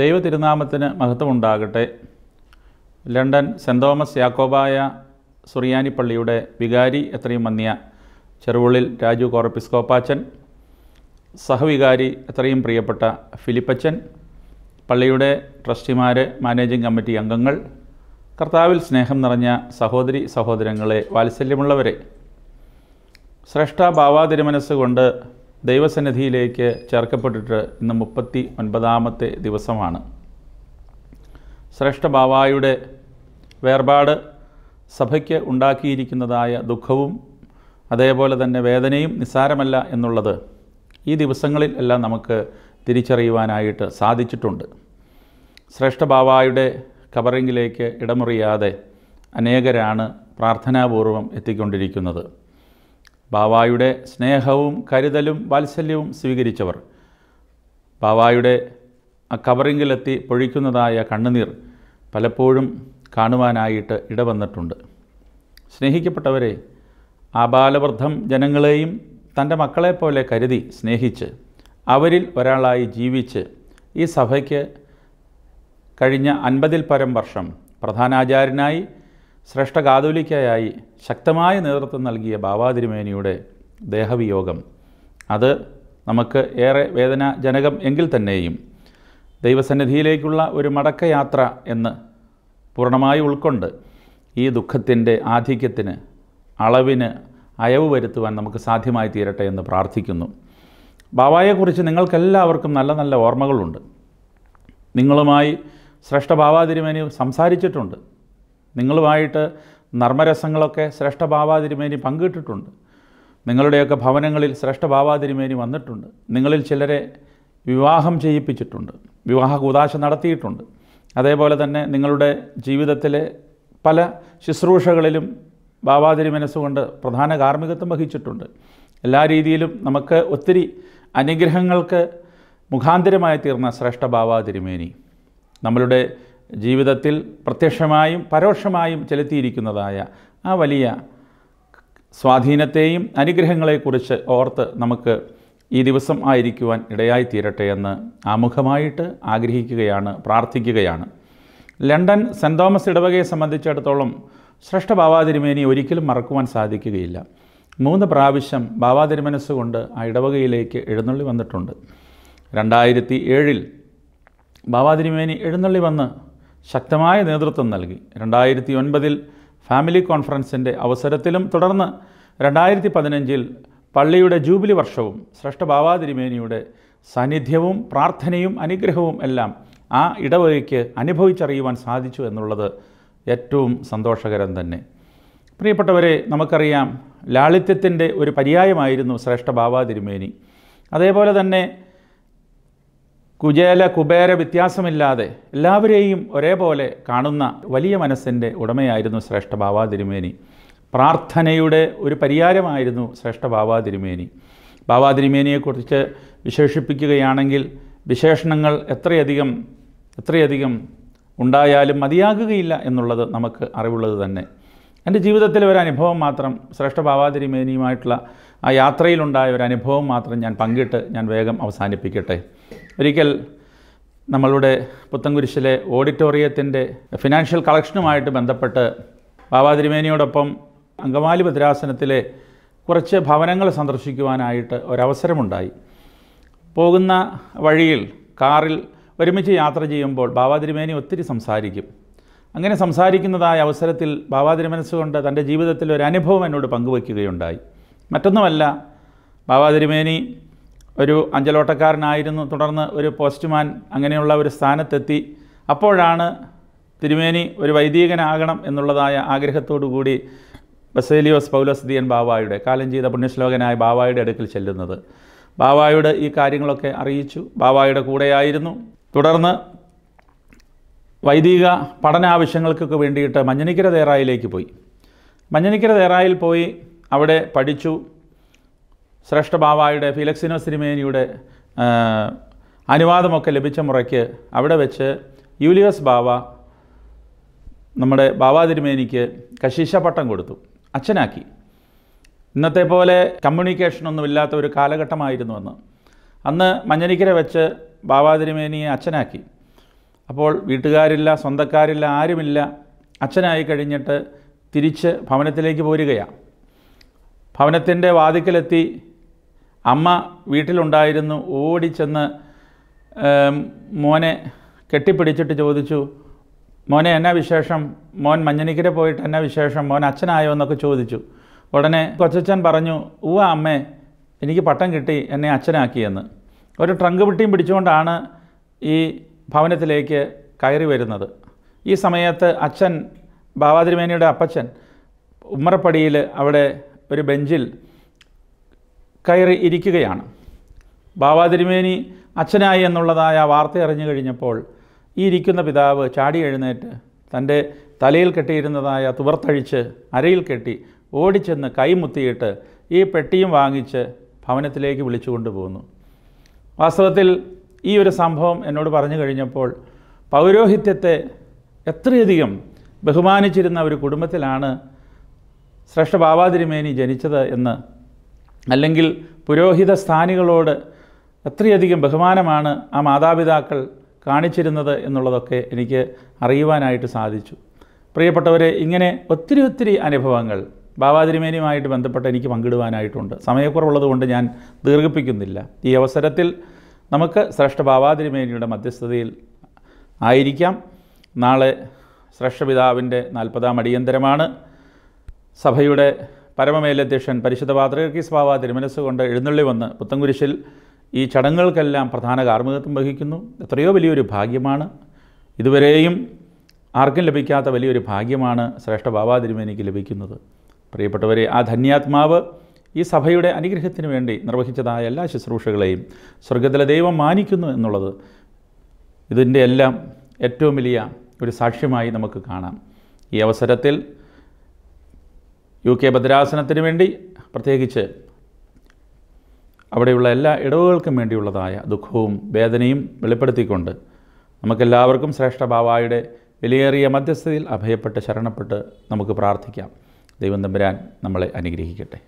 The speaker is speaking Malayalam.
ദൈവ തിരുനാമത്തിന് മഹത്വമുണ്ടാകട്ടെ ലണ്ടൻ സെൻറ് തോമസ് യാക്കോബായ സുറിയാനിപ്പള്ളിയുടെ വികാരി എത്രയും മന്നിയ ചെറുവുള്ളിൽ രാജു കോറപ്പിസ്കോപ്പാച്ചൻ സഹവികാരി എത്രയും പ്രിയപ്പെട്ട ഫിലിപ്പച്ചൻ പള്ളിയുടെ ട്രസ്റ്റിമാർ മാനേജിംഗ് കമ്മിറ്റി അംഗങ്ങൾ കർത്താവിൽ സ്നേഹം നിറഞ്ഞ സഹോദരി സഹോദരങ്ങളെ വാത്സല്യമുള്ളവരെ ശ്രേഷ്ഠ ഭാവാതിരുമനസ് കൊണ്ട് ദൈവസന്നിധിയിലേക്ക് ചേർക്കപ്പെട്ടിട്ട് ഇന്ന് മുപ്പത്തി ഒൻപതാമത്തെ ദിവസമാണ് ശ്രേഷ്ഠ ബാവായുടെ വേർപാട് സഭയ്ക്ക് ഉണ്ടാക്കിയിരിക്കുന്നതായ ദുഃഖവും അതേപോലെ തന്നെ വേദനയും നിസ്സാരമല്ല എന്നുള്ളത് ഈ ദിവസങ്ങളിൽ എല്ലാം നമുക്ക് തിരിച്ചറിയുവാനായിട്ട് സാധിച്ചിട്ടുണ്ട് ശ്രേഷ്ഠ ബാവായുടെ കവറിങ്ങിലേക്ക് ഇടമുറിയാതെ അനേകരാണ് പ്രാർത്ഥനാപൂർവം എത്തിക്കൊണ്ടിരിക്കുന്നത് ബാവായുടെ സ്നേഹവും കരുതലും വാത്സല്യവും സ്വീകരിച്ചവർ ബാവായുടെ ആ കവറിങ്ങിലെത്തി പൊഴിക്കുന്നതായ കണ്ണുനീർ പലപ്പോഴും കാണുവാനായിട്ട് ഇടവന്നിട്ടുണ്ട് സ്നേഹിക്കപ്പെട്ടവരെ ആബാലവൃദ്ധം ജനങ്ങളെയും തൻ്റെ മക്കളെപ്പോലെ കരുതി സ്നേഹിച്ച് അവരിൽ ഒരാളായി ജീവിച്ച് ഈ സഭയ്ക്ക് കഴിഞ്ഞ അൻപതിൽ പരം വർഷം പ്രധാനാചാര്യനായി ശ്രേഷ്ഠ കാതോലിക്കയായി ശക്തമായ നേതൃത്വം നൽകിയ ബാബാതിരുമേനിയുടെ ദേഹവിയോഗം അത് നമുക്ക് ഏറെ വേദനാജനകം എങ്കിൽ തന്നെയും ദൈവസന്നിധിയിലേക്കുള്ള ഒരു മടക്കയാത്ര എന്ന് പൂർണ്ണമായി ഉൾക്കൊണ്ട് ഈ ദുഃഖത്തിൻ്റെ ആധിക്യത്തിന് അളവിന് അയവ് വരുത്തുവാൻ നമുക്ക് സാധ്യമായി തീരട്ടെ എന്ന് പ്രാർത്ഥിക്കുന്നു ബാബായെക്കുറിച്ച് നിങ്ങൾക്കെല്ലാവർക്കും നല്ല നല്ല ഓർമ്മകളുണ്ട് നിങ്ങളുമായി ശ്രേഷ്ഠ ബാബാതിരുമേനി സംസാരിച്ചിട്ടുണ്ട് നിങ്ങളുമായിട്ട് നർമ്മരസങ്ങളൊക്കെ ശ്രേഷ്ഠ ഭാവാതിരിമേനി പങ്കിട്ടിട്ടുണ്ട് നിങ്ങളുടെയൊക്കെ ഭവനങ്ങളിൽ ശ്രേഷ്ഠ ഭാവാതിരിമേനി വന്നിട്ടുണ്ട് നിങ്ങളിൽ ചിലരെ വിവാഹം ചെയ്യിപ്പിച്ചിട്ടുണ്ട് വിവാഹ കൂതാശ നടത്തിയിട്ടുണ്ട് അതേപോലെ തന്നെ നിങ്ങളുടെ ജീവിതത്തിലെ പല ശുശ്രൂഷകളിലും ബാബാതിരി മനസ്സുകൊണ്ട് പ്രധാന കാർമ്മികത്വം വഹിച്ചിട്ടുണ്ട് എല്ലാ രീതിയിലും നമുക്ക് ഒത്തിരി അനുഗ്രഹങ്ങൾക്ക് മുഖാന്തരമായി തീർന്ന ശ്രേഷ്ഠ ബാബാതിരിമേനി നമ്മളുടെ ജീവിതത്തിൽ പ്രത്യക്ഷമായും പരോക്ഷമായും ചെലുത്തിയിരിക്കുന്നതായ ആ വലിയ സ്വാധീനത്തെയും അനുഗ്രഹങ്ങളെക്കുറിച്ച് ഓർത്ത് നമുക്ക് ഈ ദിവസം ആയിരിക്കുവാൻ ഇടയായി തീരട്ടെ എന്ന് ആമുഖമായിട്ട് ആഗ്രഹിക്കുകയാണ് പ്രാർത്ഥിക്കുകയാണ് ലണ്ടൻ സെൻറ് തോമസ് ഇടവകയെ സംബന്ധിച്ചിടത്തോളം ശ്രേഷ്ഠ ബാബാതിരുമേനി ഒരിക്കലും മറക്കുവാൻ സാധിക്കുകയില്ല മൂന്ന് പ്രാവശ്യം കൊണ്ട് ആ ഇടവകയിലേക്ക് എഴുന്നള്ളി വന്നിട്ടുണ്ട് രണ്ടായിരത്തി ഏഴിൽ ബാബാതിരുമേനി എഴുന്നള്ളി വന്ന് ശക്തമായ നേതൃത്വം നൽകി രണ്ടായിരത്തി ഒൻപതിൽ ഫാമിലി കോൺഫറൻസിൻ്റെ അവസരത്തിലും തുടർന്ന് രണ്ടായിരത്തി പതിനഞ്ചിൽ പള്ളിയുടെ ജൂബിലി വർഷവും ശ്രേഷ്ഠ ബാബാതിരിമേനിയുടെ സാന്നിധ്യവും പ്രാർത്ഥനയും അനുഗ്രഹവും എല്ലാം ആ ഇടവകയ്ക്ക് അനുഭവിച്ചറിയുവാൻ സാധിച്ചു എന്നുള്ളത് ഏറ്റവും സന്തോഷകരം തന്നെ പ്രിയപ്പെട്ടവരെ നമുക്കറിയാം ലാളിത്യത്തിൻ്റെ ഒരു പര്യായമായിരുന്നു ശ്രേഷ്ഠ ബാബാതിരുമേനി അതേപോലെ തന്നെ കുജേല കുബേര വ്യത്യാസമില്ലാതെ എല്ലാവരെയും ഒരേപോലെ കാണുന്ന വലിയ മനസ്സിൻ്റെ ഉടമയായിരുന്നു ശ്രേഷ്ഠ ബാബാ തിരുമേനി പ്രാർത്ഥനയുടെ ഒരു പരിഹാരമായിരുന്നു ശ്രേഷ്ഠ ബാബാ തിരുമേനി ബാബാ തിരുമേനിയെക്കുറിച്ച് വിശേഷിപ്പിക്കുകയാണെങ്കിൽ വിശേഷണങ്ങൾ എത്രയധികം എത്രയധികം ഉണ്ടായാലും മതിയാകുകയില്ല എന്നുള്ളത് നമുക്ക് അറിവുള്ളത് തന്നെ എൻ്റെ ജീവിതത്തിലെ ഒരു അനുഭവം മാത്രം ശ്രേഷ്ഠ ബാബാ തിരുമേനിയുമായിട്ടുള്ള ആ യാത്രയിലുണ്ടായ ഒരു അനുഭവം മാത്രം ഞാൻ പങ്കിട്ട് ഞാൻ വേഗം അവസാനിപ്പിക്കട്ടെ ഒരിക്കൽ നമ്മളുടെ പുത്തൻകുരിശിലെ ഓഡിറ്റോറിയത്തിൻ്റെ ഫിനാൻഷ്യൽ കളക്ഷനുമായിട്ട് ബന്ധപ്പെട്ട് ബാബാ തിരുമേനിയോടൊപ്പം അങ്കമാലി ഭദ്രാസനത്തിലെ കുറച്ച് ഭവനങ്ങൾ സന്ദർശിക്കുവാനായിട്ട് ഒരവസരമുണ്ടായി പോകുന്ന വഴിയിൽ കാറിൽ ഒരുമിച്ച് യാത്ര ചെയ്യുമ്പോൾ ബാബാ തിരുമേനി ഒത്തിരി സംസാരിക്കും അങ്ങനെ സംസാരിക്കുന്നതായ അവസരത്തിൽ ബാബാ തിരുമനസ്സുകൊണ്ട് തൻ്റെ ജീവിതത്തിൽ ഒരു അനുഭവം എന്നോട് പങ്കുവയ്ക്കുകയുണ്ടായി മറ്റൊന്നുമല്ല ബാബാ തിരുമേനി ഒരു അഞ്ചലോട്ടക്കാരനായിരുന്നു തുടർന്ന് ഒരു പോസ്റ്റ്മാൻ അങ്ങനെയുള്ള ഒരു സ്ഥാനത്തെത്തി അപ്പോഴാണ് തിരുമേനി ഒരു വൈദികനാകണം എന്നുള്ളതായ ആഗ്രഹത്തോടു കൂടി ബസേലിയോസ് പൗലോസ് ദിയൻ ബാവായുടെ കാലം ചെയ്ത പുണ്യശ്ലോകനായ ബാവായുടെ അടുക്കൽ ചെല്ലുന്നത് ബാവായുടെ ഈ കാര്യങ്ങളൊക്കെ അറിയിച്ചു ബാവായുടെ കൂടെയായിരുന്നു തുടർന്ന് വൈദിക പഠനാവശ്യങ്ങൾക്കൊക്കെ വേണ്ടിയിട്ട് മഞ്ഞനിക്കര തേറായിലേക്ക് പോയി മഞ്ഞനിക്കര തേറായിൽ പോയി അവിടെ പഠിച്ചു ശ്രേഷ്ഠ ബാബായുടെ ഫിലക്സിനോ സിനിമേനിയുടെ അനുവാദമൊക്കെ ലഭിച്ച മുറയ്ക്ക് അവിടെ വെച്ച് യൂലിയസ് ബാവ നമ്മുടെ ബാബാ തിരുമേനിക്ക് കശീശ പട്ടം കൊടുത്തു അച്ഛനാക്കി ഇന്നത്തെ പോലെ കമ്മ്യൂണിക്കേഷനൊന്നും ഇല്ലാത്ത ഒരു കാലഘട്ടമായിരുന്നു അന്ന് അന്ന് മഞ്ഞനിക്കര വെച്ച് ബാബാ തിരുമേനിയെ അച്ഛനാക്കി അപ്പോൾ വീട്ടുകാരില്ല സ്വന്തക്കാരില്ല ആരുമില്ല അച്ഛനായി കഴിഞ്ഞിട്ട് തിരിച്ച് ഭവനത്തിലേക്ക് പോരുകയാണ് ഭവനത്തിൻ്റെ വാതിക്കലെത്തി അമ്മ വീട്ടിലുണ്ടായിരുന്നു ഓടിച്ചെന്ന് മോനെ കെട്ടിപ്പിടിച്ചിട്ട് ചോദിച്ചു മോനെ എന്നാ വിശേഷം മോൻ മഞ്ഞനിക്കര പോയിട്ട് എന്നാ വിശേഷം മോൻ അച്ഛനായോ എന്നൊക്കെ ചോദിച്ചു ഉടനെ കൊച്ചച്ഛൻ പറഞ്ഞു ഉവ്വ അമ്മേ എനിക്ക് പട്ടം കിട്ടി എന്നെ അച്ഛനാക്കിയെന്ന് ഒരു ട്രങ്ക് പെട്ടിയും പിടിച്ചുകൊണ്ടാണ് ഈ ഭവനത്തിലേക്ക് കയറി വരുന്നത് ഈ സമയത്ത് അച്ഛൻ ബാബാതിരുമേനിയുടെ അപ്പച്ചൻ ഉമ്മറപ്പടിയിൽ അവിടെ ഒരു ബെഞ്ചിൽ കയറി ഇരിക്കുകയാണ് ബാബ അച്ഛനായി എന്നുള്ളതായ വാർത്ത അറിഞ്ഞു കഴിഞ്ഞപ്പോൾ ഈ ഇരിക്കുന്ന പിതാവ് ചാടി എഴുന്നേറ്റ് തൻ്റെ തലയിൽ കെട്ടിയിരുന്നതായ തുവർത്തഴിച്ച് അരയിൽ കെട്ടി ഓടിച്ചെന്ന് കൈമുത്തിയിട്ട് ഈ പെട്ടിയും വാങ്ങിച്ച് ഭവനത്തിലേക്ക് വിളിച്ചു കൊണ്ടുപോകുന്നു വാസ്തവത്തിൽ ഈ ഒരു സംഭവം എന്നോട് പറഞ്ഞു കഴിഞ്ഞപ്പോൾ പൗരോഹിത്യത്തെ എത്രയധികം ബഹുമാനിച്ചിരുന്ന ഒരു കുടുംബത്തിലാണ് ശ്രേഷ്ഠ ബാബാതിരുമേനി ജനിച്ചത് എന്ന് അല്ലെങ്കിൽ പുരോഹിത സ്ഥാനികളോട് അത്രയധികം ബഹുമാനമാണ് ആ മാതാപിതാക്കൾ കാണിച്ചിരുന്നത് എന്നുള്ളതൊക്കെ എനിക്ക് അറിയുവാനായിട്ട് സാധിച്ചു പ്രിയപ്പെട്ടവരെ ഇങ്ങനെ ഒത്തിരി ഒത്തിരി അനുഭവങ്ങൾ ബാബാതിരിമേനിയുമായിട്ട് ബന്ധപ്പെട്ട് എനിക്ക് പങ്കിടുവാനായിട്ടുണ്ട് സമയക്കുറവുള്ളതുകൊണ്ട് ഞാൻ ദീർഘിപ്പിക്കുന്നില്ല ഈ അവസരത്തിൽ നമുക്ക് ശ്രേഷ്ഠ ബാബാതിരിമേനിയുടെ മധ്യസ്ഥതയിൽ ആയിരിക്കാം നാളെ ശ്രേഷ്ഠപിതാവിൻ്റെ നാൽപ്പതാം അടിയന്തരമാണ് സഭയുടെ പരമമേലധ്യക്ഷൻ പരിശുദ്ധ പാത്രകീസ് ബാബ തിരുമനസ്സുകൊണ്ട് എഴുന്നള്ളി വന്ന് പുത്തൻകുരിശിൽ ഈ ചടങ്ങുകൾക്കെല്ലാം പ്രധാന കാർമ്മികത്വം വഹിക്കുന്നു എത്രയോ വലിയൊരു ഭാഗ്യമാണ് ഇതുവരെയും ആർക്കും ലഭിക്കാത്ത വലിയൊരു ഭാഗ്യമാണ് ശ്രേഷ്ഠ ബാബാ തിരുമേനിക്ക് ലഭിക്കുന്നത് പ്രിയപ്പെട്ടവരെ ആ ധന്യാത്മാവ് ഈ സഭയുടെ അനുഗ്രഹത്തിന് വേണ്ടി നിർവഹിച്ചതായ എല്ലാ ശുശ്രൂഷകളെയും സ്വർഗത്തിലെ ദൈവം മാനിക്കുന്നു എന്നുള്ളത് ഇതിൻ്റെ എല്ലാം ഏറ്റവും വലിയ ഒരു സാക്ഷ്യമായി നമുക്ക് കാണാം ഈ അവസരത്തിൽ യു കെ ഭദ്രാസനത്തിന് വേണ്ടി പ്രത്യേകിച്ച് അവിടെയുള്ള എല്ലാ ഇടവുകൾക്കും വേണ്ടിയുള്ളതായ ദുഃഖവും വേദനയും വെളിപ്പെടുത്തിക്കൊണ്ട് നമുക്കെല്ലാവർക്കും ശ്രേഷ്ഠ ഭാവായുടെ വിലയേറിയ മധ്യസ്ഥതയിൽ അഭയപ്പെട്ട് ശരണപ്പെട്ട് നമുക്ക് പ്രാർത്ഥിക്കാം ദൈവം തമ്പുരാൻ നമ്മളെ അനുഗ്രഹിക്കട്ടെ